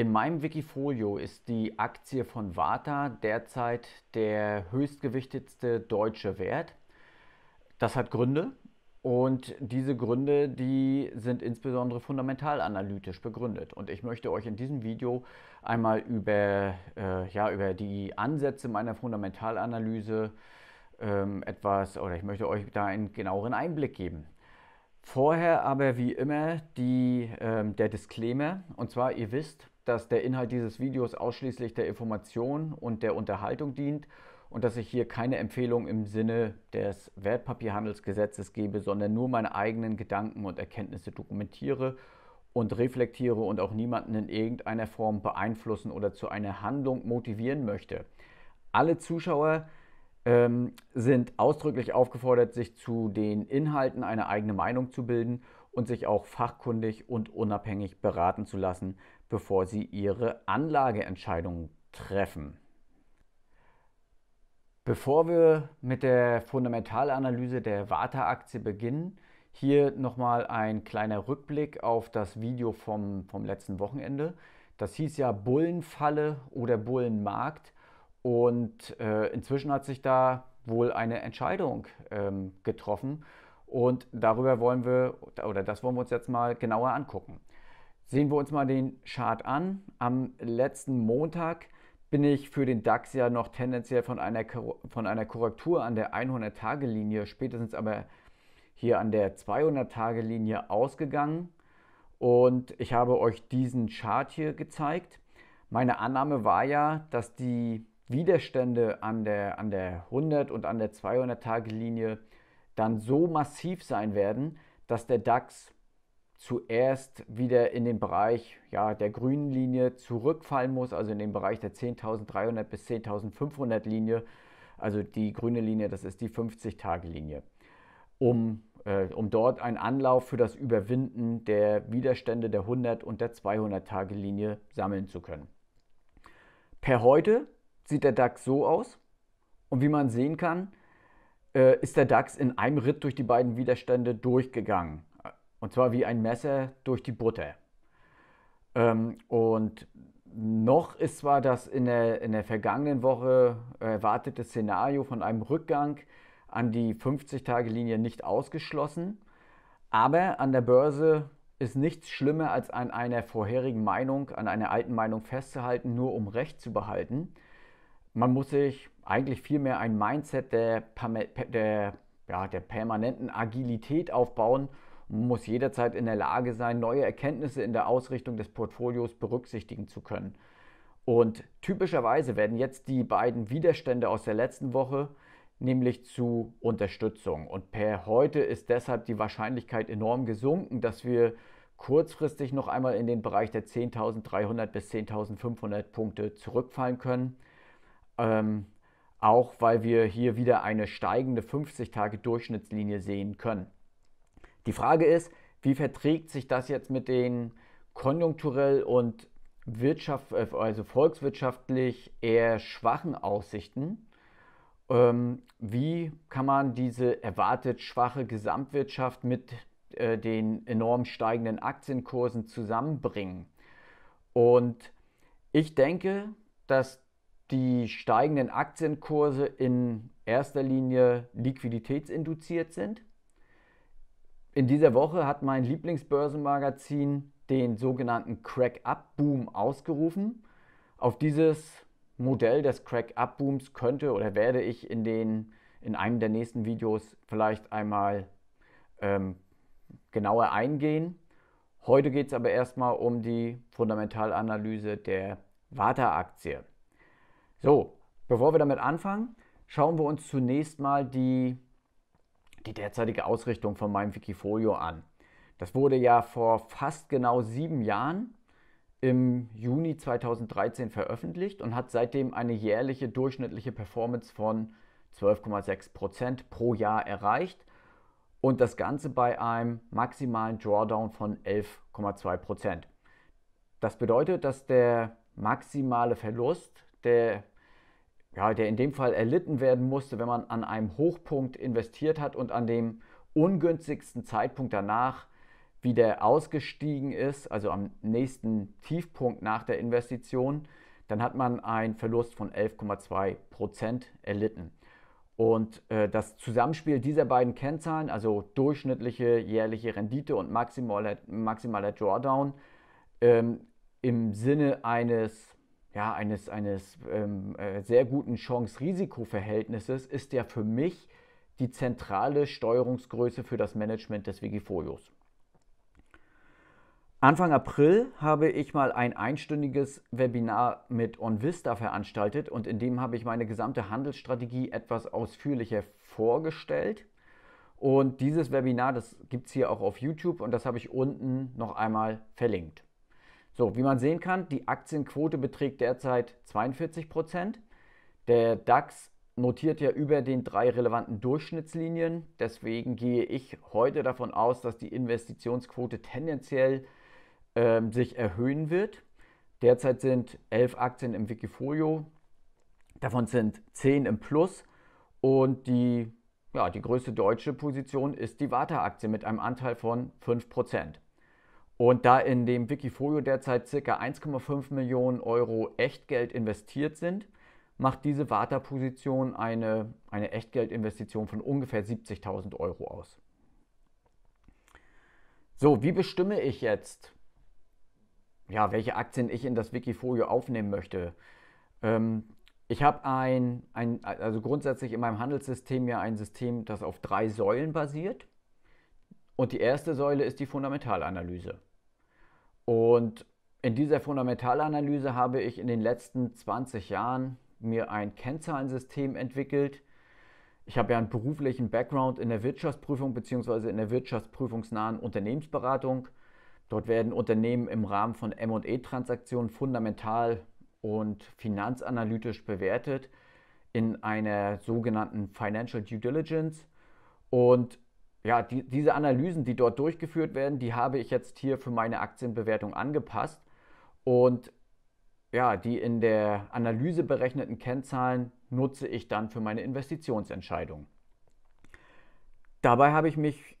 In meinem Wikifolio ist die Aktie von Vata derzeit der höchstgewichtetste deutsche Wert. Das hat Gründe und diese Gründe, die sind insbesondere fundamentalanalytisch begründet. Und ich möchte euch in diesem Video einmal über, äh, ja, über die Ansätze meiner Fundamentalanalyse ähm, etwas oder ich möchte euch da einen genaueren Einblick geben. Vorher aber wie immer die, ähm, der Disclaimer. Und zwar, ihr wisst, dass der Inhalt dieses Videos ausschließlich der Information und der Unterhaltung dient und dass ich hier keine Empfehlung im Sinne des Wertpapierhandelsgesetzes gebe, sondern nur meine eigenen Gedanken und Erkenntnisse dokumentiere und reflektiere und auch niemanden in irgendeiner Form beeinflussen oder zu einer Handlung motivieren möchte. Alle Zuschauer ähm, sind ausdrücklich aufgefordert, sich zu den Inhalten eine eigene Meinung zu bilden und sich auch fachkundig und unabhängig beraten zu lassen, bevor sie ihre Anlageentscheidung treffen. Bevor wir mit der Fundamentalanalyse der Warta-Aktie beginnen, hier nochmal ein kleiner Rückblick auf das Video vom, vom letzten Wochenende. Das hieß ja Bullenfalle oder Bullenmarkt. Und äh, inzwischen hat sich da wohl eine Entscheidung ähm, getroffen. Und darüber wollen wir, oder das wollen wir uns jetzt mal genauer angucken. Sehen wir uns mal den Chart an. Am letzten Montag bin ich für den DAX ja noch tendenziell von einer, von einer Korrektur an der 100-Tage-Linie, spätestens aber hier an der 200-Tage-Linie ausgegangen. Und ich habe euch diesen Chart hier gezeigt. Meine Annahme war ja, dass die Widerstände an der, an der 100 und an der 200-Tage-Linie dann so massiv sein werden, dass der DAX zuerst wieder in den Bereich ja, der grünen Linie zurückfallen muss, also in den Bereich der 10.300 bis 10.500 Linie. Also die grüne Linie, das ist die 50-Tage-Linie, um, äh, um dort einen Anlauf für das Überwinden der Widerstände der 100 und der 200-Tage-Linie sammeln zu können. Per heute sieht der DAX so aus und wie man sehen kann, äh, ist der DAX in einem Ritt durch die beiden Widerstände durchgegangen. Und zwar wie ein Messer durch die Butter. Ähm, und noch ist zwar das in der, in der vergangenen Woche erwartete Szenario von einem Rückgang an die 50-Tage-Linie nicht ausgeschlossen, aber an der Börse ist nichts schlimmer, als an einer vorherigen Meinung, an einer alten Meinung festzuhalten, nur um Recht zu behalten. Man muss sich eigentlich vielmehr ein Mindset der, der, ja, der permanenten Agilität aufbauen muss jederzeit in der Lage sein, neue Erkenntnisse in der Ausrichtung des Portfolios berücksichtigen zu können. Und typischerweise werden jetzt die beiden Widerstände aus der letzten Woche, nämlich zu Unterstützung. Und per heute ist deshalb die Wahrscheinlichkeit enorm gesunken, dass wir kurzfristig noch einmal in den Bereich der 10.300 bis 10.500 Punkte zurückfallen können. Ähm, auch weil wir hier wieder eine steigende 50-Tage-Durchschnittslinie sehen können. Die Frage ist, wie verträgt sich das jetzt mit den konjunkturell und Wirtschaft, äh, also volkswirtschaftlich eher schwachen Aussichten? Ähm, wie kann man diese erwartet schwache Gesamtwirtschaft mit äh, den enorm steigenden Aktienkursen zusammenbringen? Und ich denke, dass die steigenden Aktienkurse in erster Linie liquiditätsinduziert sind in dieser Woche hat mein Lieblingsbörsenmagazin den sogenannten Crack-Up-Boom ausgerufen. Auf dieses Modell des Crack-Up-Booms könnte oder werde ich in, den, in einem der nächsten Videos vielleicht einmal ähm, genauer eingehen. Heute geht es aber erstmal um die Fundamentalanalyse der Warta-Aktie. So, bevor wir damit anfangen, schauen wir uns zunächst mal die die derzeitige Ausrichtung von meinem Wikifolio an. Das wurde ja vor fast genau sieben Jahren im Juni 2013 veröffentlicht und hat seitdem eine jährliche durchschnittliche Performance von 12,6% pro Jahr erreicht und das Ganze bei einem maximalen Drawdown von 11,2%. Das bedeutet, dass der maximale Verlust der ja, der in dem Fall erlitten werden musste, wenn man an einem Hochpunkt investiert hat und an dem ungünstigsten Zeitpunkt danach wieder ausgestiegen ist, also am nächsten Tiefpunkt nach der Investition, dann hat man einen Verlust von 11,2 Prozent erlitten. Und äh, das Zusammenspiel dieser beiden Kennzahlen, also durchschnittliche jährliche Rendite und maximaler, maximaler Drawdown, ähm, im Sinne eines ja, eines, eines ähm, äh, sehr guten Chance-Risiko-Verhältnisses ist ja für mich die zentrale Steuerungsgröße für das Management des Wikifolios. Anfang April habe ich mal ein einstündiges Webinar mit OnVista veranstaltet und in dem habe ich meine gesamte Handelsstrategie etwas ausführlicher vorgestellt. Und dieses Webinar, das gibt es hier auch auf YouTube und das habe ich unten noch einmal verlinkt. So, wie man sehen kann, die Aktienquote beträgt derzeit 42 Prozent. Der DAX notiert ja über den drei relevanten Durchschnittslinien. Deswegen gehe ich heute davon aus, dass die Investitionsquote tendenziell ähm, sich erhöhen wird. Derzeit sind elf Aktien im Wikifolio, davon sind zehn im Plus und die, ja, die größte deutsche Position ist die Warta-Aktie mit einem Anteil von 5%. Und da in dem Wikifolio derzeit ca. 1,5 Millionen Euro Echtgeld investiert sind, macht diese Warta-Position eine, eine Echtgeldinvestition von ungefähr 70.000 Euro aus. So, wie bestimme ich jetzt, ja, welche Aktien ich in das Wikifolio aufnehmen möchte? Ähm, ich habe ein, ein, also grundsätzlich in meinem Handelssystem ja ein System, das auf drei Säulen basiert. Und die erste Säule ist die Fundamentalanalyse. Und in dieser Fundamentalanalyse habe ich in den letzten 20 Jahren mir ein Kennzahlensystem entwickelt. Ich habe ja einen beruflichen Background in der Wirtschaftsprüfung bzw. in der wirtschaftsprüfungsnahen Unternehmensberatung. Dort werden Unternehmen im Rahmen von ME-Transaktionen fundamental und finanzanalytisch bewertet in einer sogenannten Financial Due Diligence. Und ja, die, diese Analysen, die dort durchgeführt werden, die habe ich jetzt hier für meine Aktienbewertung angepasst. Und ja, die in der Analyse berechneten Kennzahlen nutze ich dann für meine Investitionsentscheidung. Dabei habe ich mich,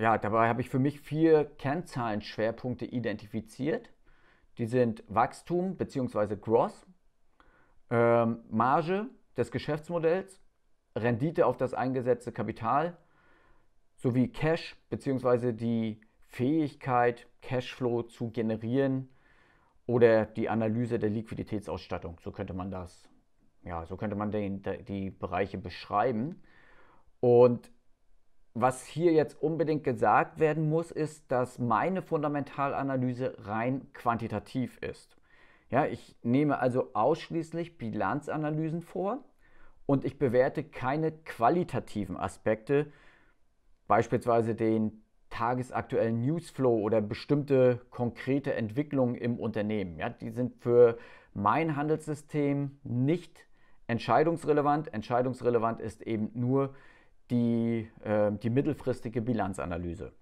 ja, dabei habe ich für mich vier Kennzahlenschwerpunkte identifiziert. Die sind Wachstum bzw. Gross, ähm, Marge des Geschäftsmodells, Rendite auf das eingesetzte Kapital sowie Cash bzw. die Fähigkeit, Cashflow zu generieren oder die Analyse der Liquiditätsausstattung. So könnte man das, ja, so könnte man den, die Bereiche beschreiben. Und was hier jetzt unbedingt gesagt werden muss, ist, dass meine Fundamentalanalyse rein quantitativ ist. Ja, ich nehme also ausschließlich Bilanzanalysen vor und ich bewerte keine qualitativen Aspekte, beispielsweise den tagesaktuellen Newsflow oder bestimmte konkrete Entwicklungen im Unternehmen. Ja, die sind für mein Handelssystem nicht entscheidungsrelevant. Entscheidungsrelevant ist eben nur die, äh, die mittelfristige Bilanzanalyse.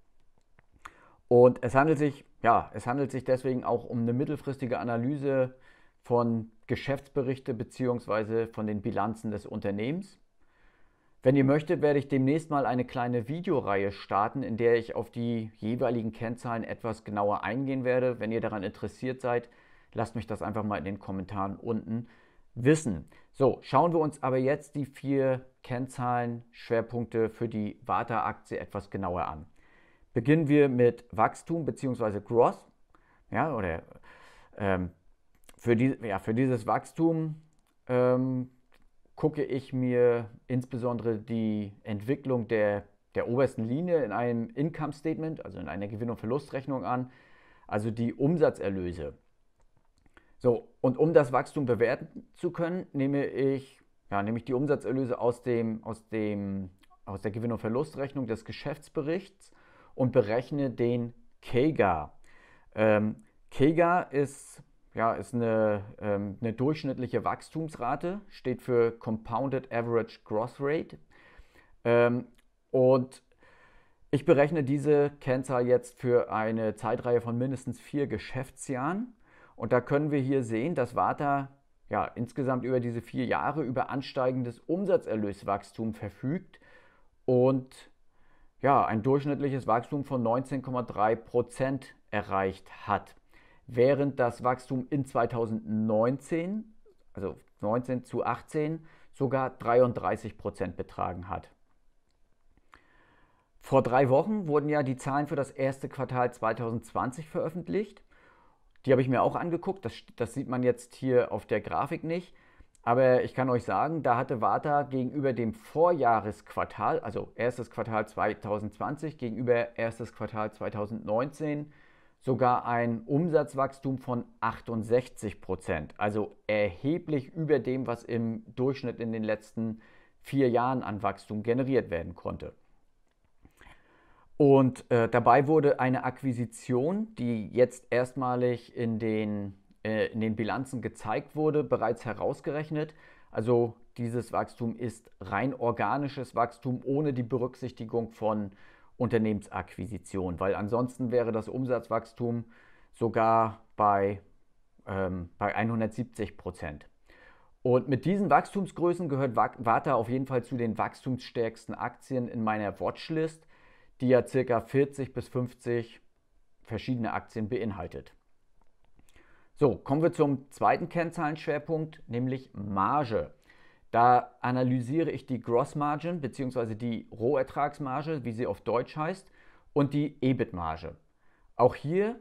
Und es handelt sich, ja, es handelt sich deswegen auch um eine mittelfristige Analyse von Geschäftsberichte bzw. von den Bilanzen des Unternehmens. Wenn ihr möchtet, werde ich demnächst mal eine kleine Videoreihe starten, in der ich auf die jeweiligen Kennzahlen etwas genauer eingehen werde. Wenn ihr daran interessiert seid, lasst mich das einfach mal in den Kommentaren unten wissen. So, schauen wir uns aber jetzt die vier Kennzahlen, Schwerpunkte für die Warta-Aktie etwas genauer an. Beginnen wir mit Wachstum bzw. Gross. Ja, oder ähm, für, die, ja, für dieses Wachstum ähm, gucke ich mir insbesondere die Entwicklung der, der obersten Linie in einem Income Statement, also in einer Gewinn- und Verlustrechnung an, also die Umsatzerlöse. So, und um das Wachstum bewerten zu können, nehme ich, ja, nehme ich die Umsatzerlöse aus, dem, aus, dem, aus der Gewinn- und Verlustrechnung des Geschäftsberichts und berechne den KEGA. Ähm, KEGA ist ja, ist eine, ähm, eine durchschnittliche Wachstumsrate, steht für Compounded Average Growth Rate. Ähm, und ich berechne diese Kennzahl jetzt für eine Zeitreihe von mindestens vier Geschäftsjahren. Und da können wir hier sehen, dass Warta ja, insgesamt über diese vier Jahre über ansteigendes Umsatzerlöswachstum verfügt und ja, ein durchschnittliches Wachstum von 19,3 Prozent erreicht hat während das Wachstum in 2019, also 19 zu 18, sogar 33 Prozent betragen hat. Vor drei Wochen wurden ja die Zahlen für das erste Quartal 2020 veröffentlicht. Die habe ich mir auch angeguckt. Das, das, sieht man jetzt hier auf der Grafik nicht. Aber ich kann euch sagen, da hatte Warta gegenüber dem Vorjahresquartal, also erstes Quartal 2020 gegenüber erstes Quartal 2019, sogar ein Umsatzwachstum von 68 Prozent, also erheblich über dem, was im Durchschnitt in den letzten vier Jahren an Wachstum generiert werden konnte. Und äh, dabei wurde eine Akquisition, die jetzt erstmalig in den, äh, in den Bilanzen gezeigt wurde, bereits herausgerechnet. Also dieses Wachstum ist rein organisches Wachstum ohne die Berücksichtigung von Unternehmensakquisition, weil ansonsten wäre das Umsatzwachstum sogar bei, ähm, bei 170 Prozent. Und mit diesen Wachstumsgrößen gehört Warta auf jeden Fall zu den wachstumsstärksten Aktien in meiner Watchlist, die ja circa 40 bis 50 verschiedene Aktien beinhaltet. So, kommen wir zum zweiten Kennzahlenschwerpunkt, nämlich Marge. Da analysiere ich die Gross Margin bzw. die Rohertragsmarge, wie sie auf Deutsch heißt, und die EBIT-Marge. Auch hier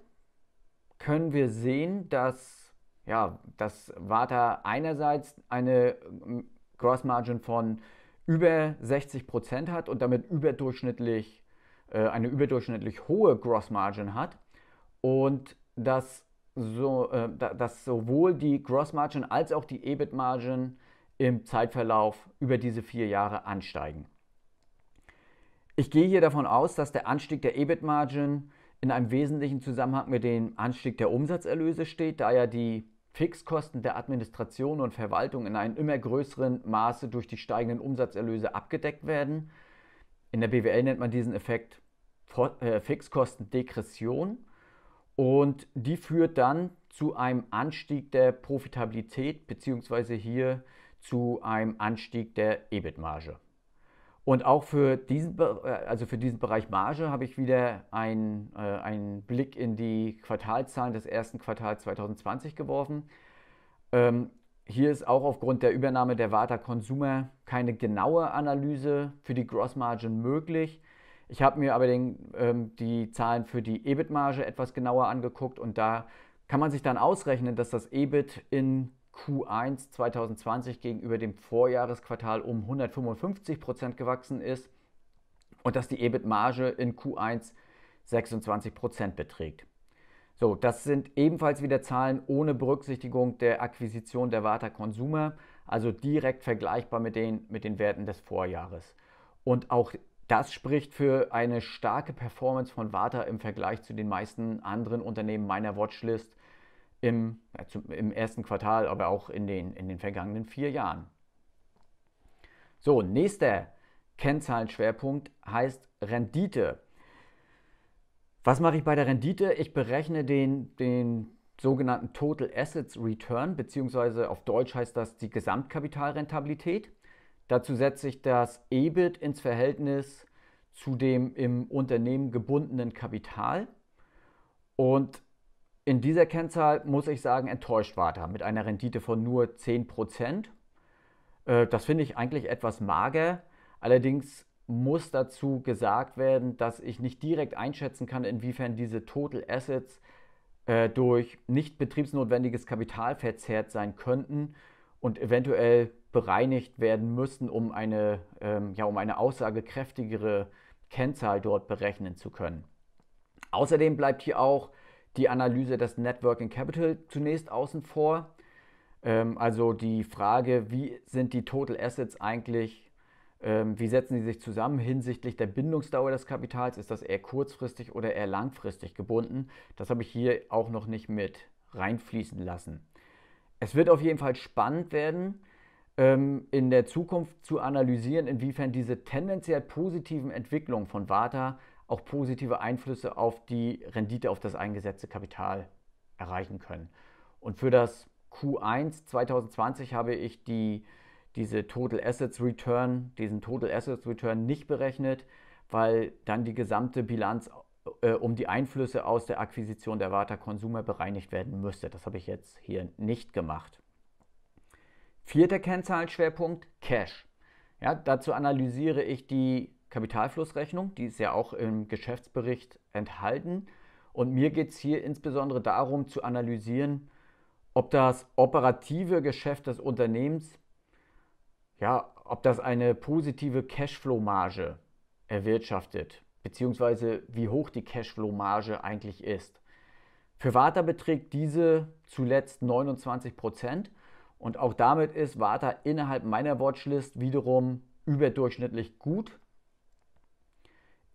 können wir sehen, dass, ja, dass Vata einerseits eine ähm, Gross Margin von über 60% Prozent hat und damit überdurchschnittlich, äh, eine überdurchschnittlich hohe Gross Margin hat und dass, so, äh, dass sowohl die Gross Margin als auch die EBIT Margin im Zeitverlauf über diese vier Jahre ansteigen. Ich gehe hier davon aus, dass der Anstieg der EBIT-Margin in einem wesentlichen Zusammenhang mit dem Anstieg der Umsatzerlöse steht, da ja die Fixkosten der Administration und Verwaltung in einem immer größeren Maße durch die steigenden Umsatzerlöse abgedeckt werden. In der BWL nennt man diesen Effekt äh, Fixkostendegression und die führt dann zu einem Anstieg der Profitabilität bzw. hier zu einem Anstieg der EBIT-Marge. Und auch für diesen, äh, also für diesen Bereich Marge habe ich wieder einen, äh, einen Blick in die Quartalzahlen des ersten Quartals 2020 geworfen. Ähm, hier ist auch aufgrund der Übernahme der Vata Consumer keine genaue Analyse für die Gross Margin möglich. Ich habe mir aber den, ähm, die Zahlen für die EBIT-Marge etwas genauer angeguckt und da kann man sich dann ausrechnen, dass das EBIT in Q1 2020 gegenüber dem Vorjahresquartal um 155 Prozent gewachsen ist und dass die EBIT-Marge in Q1 26 Prozent beträgt. So, das sind ebenfalls wieder Zahlen ohne Berücksichtigung der Akquisition der Warta Consumer, also direkt vergleichbar mit den, mit den Werten des Vorjahres. Und auch das spricht für eine starke Performance von Warta im Vergleich zu den meisten anderen Unternehmen meiner Watchlist im, im ersten Quartal, aber auch in den, in den vergangenen vier Jahren. So, nächster Kennzahlenschwerpunkt heißt Rendite. Was mache ich bei der Rendite? Ich berechne den, den sogenannten Total Assets Return, beziehungsweise auf Deutsch heißt das die Gesamtkapitalrentabilität. Dazu setze ich das EBIT ins Verhältnis zu dem im Unternehmen gebundenen Kapital. Und in dieser Kennzahl muss ich sagen, enttäuscht war da mit einer Rendite von nur 10%. Äh, das finde ich eigentlich etwas mager. Allerdings muss dazu gesagt werden, dass ich nicht direkt einschätzen kann, inwiefern diese Total Assets äh, durch nicht betriebsnotwendiges Kapital verzehrt sein könnten und eventuell bereinigt werden müssten, um eine, ähm, ja, um eine aussagekräftigere Kennzahl dort berechnen zu können. Außerdem bleibt hier auch die Analyse des Networking Capital zunächst außen vor. Ähm, also die Frage, wie sind die Total Assets eigentlich, ähm, wie setzen sie sich zusammen hinsichtlich der Bindungsdauer des Kapitals? Ist das eher kurzfristig oder eher langfristig gebunden? Das habe ich hier auch noch nicht mit reinfließen lassen. Es wird auf jeden Fall spannend werden, ähm, in der Zukunft zu analysieren, inwiefern diese tendenziell positiven Entwicklungen von Vata auch positive Einflüsse auf die Rendite auf das eingesetzte Kapital erreichen können. Und für das Q1 2020 habe ich die, diese Total Assets Return, diesen Total Assets Return nicht berechnet, weil dann die gesamte Bilanz äh, um die Einflüsse aus der Akquisition der Warta Consumer bereinigt werden müsste. Das habe ich jetzt hier nicht gemacht. Vierter Kennzahlschwerpunkt Cash. Ja, dazu analysiere ich die Kapitalflussrechnung, die ist ja auch im Geschäftsbericht enthalten. Und mir geht es hier insbesondere darum zu analysieren, ob das operative Geschäft des Unternehmens, ja, ob das eine positive Cashflow-Marge erwirtschaftet, beziehungsweise wie hoch die Cashflow-Marge eigentlich ist. Für Warta beträgt diese zuletzt 29 Prozent und auch damit ist Warta innerhalb meiner Watchlist wiederum überdurchschnittlich gut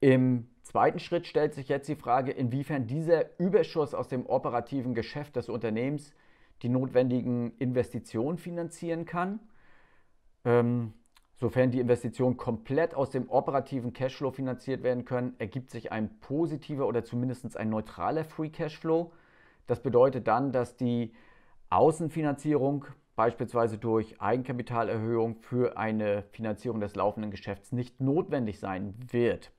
im zweiten Schritt stellt sich jetzt die Frage, inwiefern dieser Überschuss aus dem operativen Geschäft des Unternehmens die notwendigen Investitionen finanzieren kann. Ähm, sofern die Investitionen komplett aus dem operativen Cashflow finanziert werden können, ergibt sich ein positiver oder zumindest ein neutraler Free Cashflow. Das bedeutet dann, dass die Außenfinanzierung beispielsweise durch Eigenkapitalerhöhung für eine Finanzierung des laufenden Geschäfts nicht notwendig sein wird.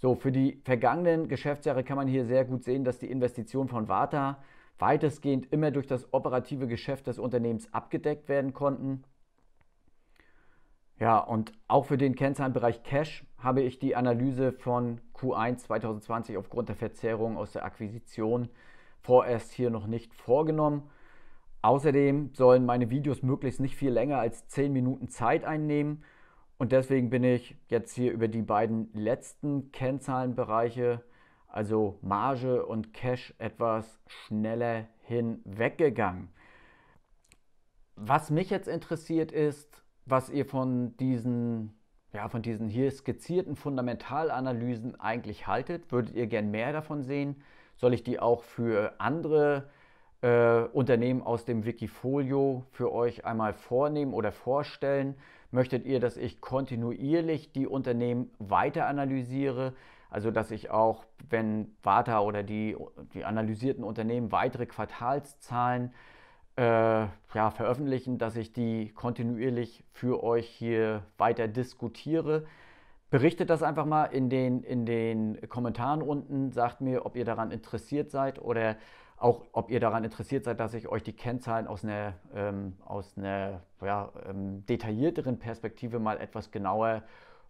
So, für die vergangenen Geschäftsjahre kann man hier sehr gut sehen, dass die Investitionen von Warta weitestgehend immer durch das operative Geschäft des Unternehmens abgedeckt werden konnten. Ja, und auch für den Kennzahlenbereich Cash habe ich die Analyse von Q1 2020 aufgrund der Verzerrung aus der Akquisition vorerst hier noch nicht vorgenommen. Außerdem sollen meine Videos möglichst nicht viel länger als 10 Minuten Zeit einnehmen. Und deswegen bin ich jetzt hier über die beiden letzten Kennzahlenbereiche, also Marge und Cash, etwas schneller hinweggegangen. Was mich jetzt interessiert ist, was ihr von diesen, ja, von diesen hier skizzierten Fundamentalanalysen eigentlich haltet. Würdet ihr gern mehr davon sehen? Soll ich die auch für andere äh, Unternehmen aus dem Wikifolio für euch einmal vornehmen oder vorstellen? Möchtet ihr, dass ich kontinuierlich die Unternehmen weiter analysiere? Also dass ich auch, wenn Warta oder die, die analysierten Unternehmen weitere Quartalszahlen äh, ja, veröffentlichen, dass ich die kontinuierlich für euch hier weiter diskutiere. Berichtet das einfach mal in den, in den Kommentaren unten. Sagt mir, ob ihr daran interessiert seid oder auch, ob ihr daran interessiert seid, dass ich euch die Kennzahlen aus einer, ähm, aus einer ja, ähm, detaillierteren Perspektive mal etwas genauer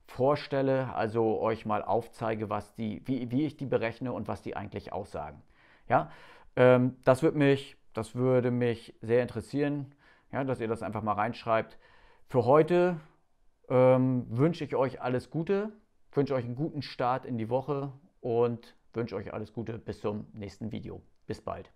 vorstelle. Also euch mal aufzeige, was die, wie, wie ich die berechne und was die eigentlich aussagen. Ja, ähm, das, wird mich, das würde mich sehr interessieren, ja, dass ihr das einfach mal reinschreibt. Für heute ähm, wünsche ich euch alles Gute, wünsche euch einen guten Start in die Woche und wünsche euch alles Gute bis zum nächsten Video. Bis bald.